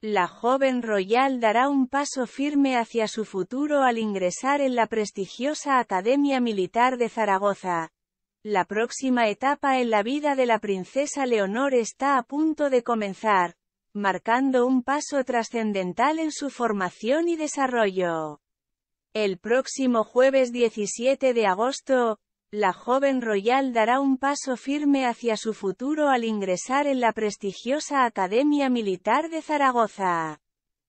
La joven Royal dará un paso firme hacia su futuro al ingresar en la prestigiosa Academia Militar de Zaragoza. La próxima etapa en la vida de la princesa Leonor está a punto de comenzar, marcando un paso trascendental en su formación y desarrollo. El próximo jueves 17 de agosto, la joven Royal dará un paso firme hacia su futuro al ingresar en la prestigiosa Academia Militar de Zaragoza.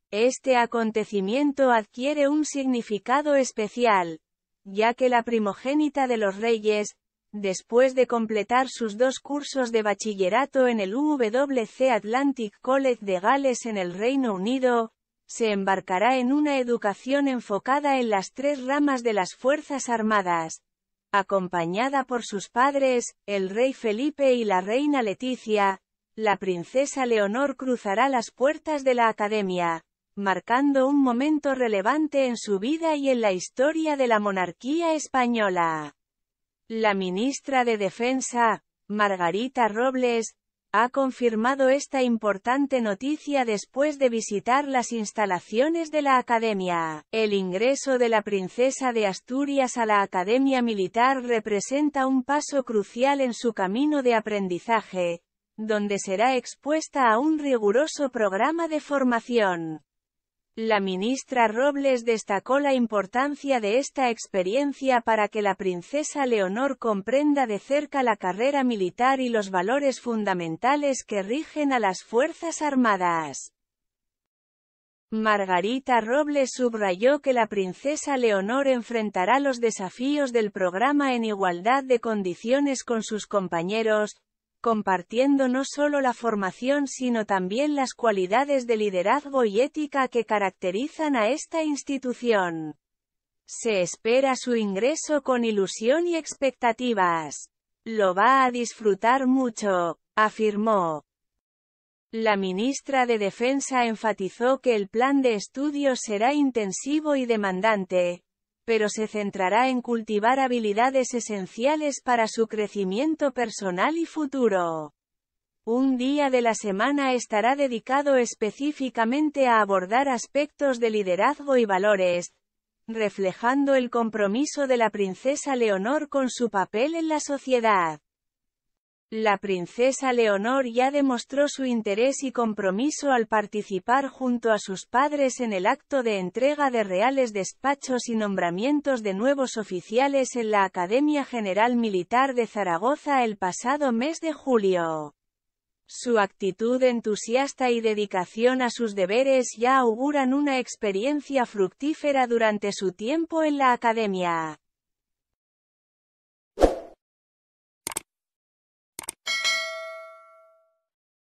Este acontecimiento adquiere un significado especial, ya que la primogénita de los reyes, después de completar sus dos cursos de bachillerato en el WC Atlantic College de Gales en el Reino Unido, se embarcará en una educación enfocada en las tres ramas de las Fuerzas Armadas, acompañada por sus padres, el rey Felipe y la reina Leticia, la princesa Leonor cruzará las puertas de la academia, marcando un momento relevante en su vida y en la historia de la monarquía española. La ministra de Defensa, Margarita Robles, ha confirmado esta importante noticia después de visitar las instalaciones de la Academia. El ingreso de la princesa de Asturias a la Academia Militar representa un paso crucial en su camino de aprendizaje, donde será expuesta a un riguroso programa de formación. La ministra Robles destacó la importancia de esta experiencia para que la princesa Leonor comprenda de cerca la carrera militar y los valores fundamentales que rigen a las Fuerzas Armadas. Margarita Robles subrayó que la princesa Leonor enfrentará los desafíos del programa en igualdad de condiciones con sus compañeros, compartiendo no solo la formación sino también las cualidades de liderazgo y ética que caracterizan a esta institución. Se espera su ingreso con ilusión y expectativas. Lo va a disfrutar mucho, afirmó. La ministra de Defensa enfatizó que el plan de estudio será intensivo y demandante, pero se centrará en cultivar habilidades esenciales para su crecimiento personal y futuro. Un día de la semana estará dedicado específicamente a abordar aspectos de liderazgo y valores, reflejando el compromiso de la princesa Leonor con su papel en la sociedad. La princesa Leonor ya demostró su interés y compromiso al participar junto a sus padres en el acto de entrega de reales despachos y nombramientos de nuevos oficiales en la Academia General Militar de Zaragoza el pasado mes de julio. Su actitud entusiasta y dedicación a sus deberes ya auguran una experiencia fructífera durante su tiempo en la Academia.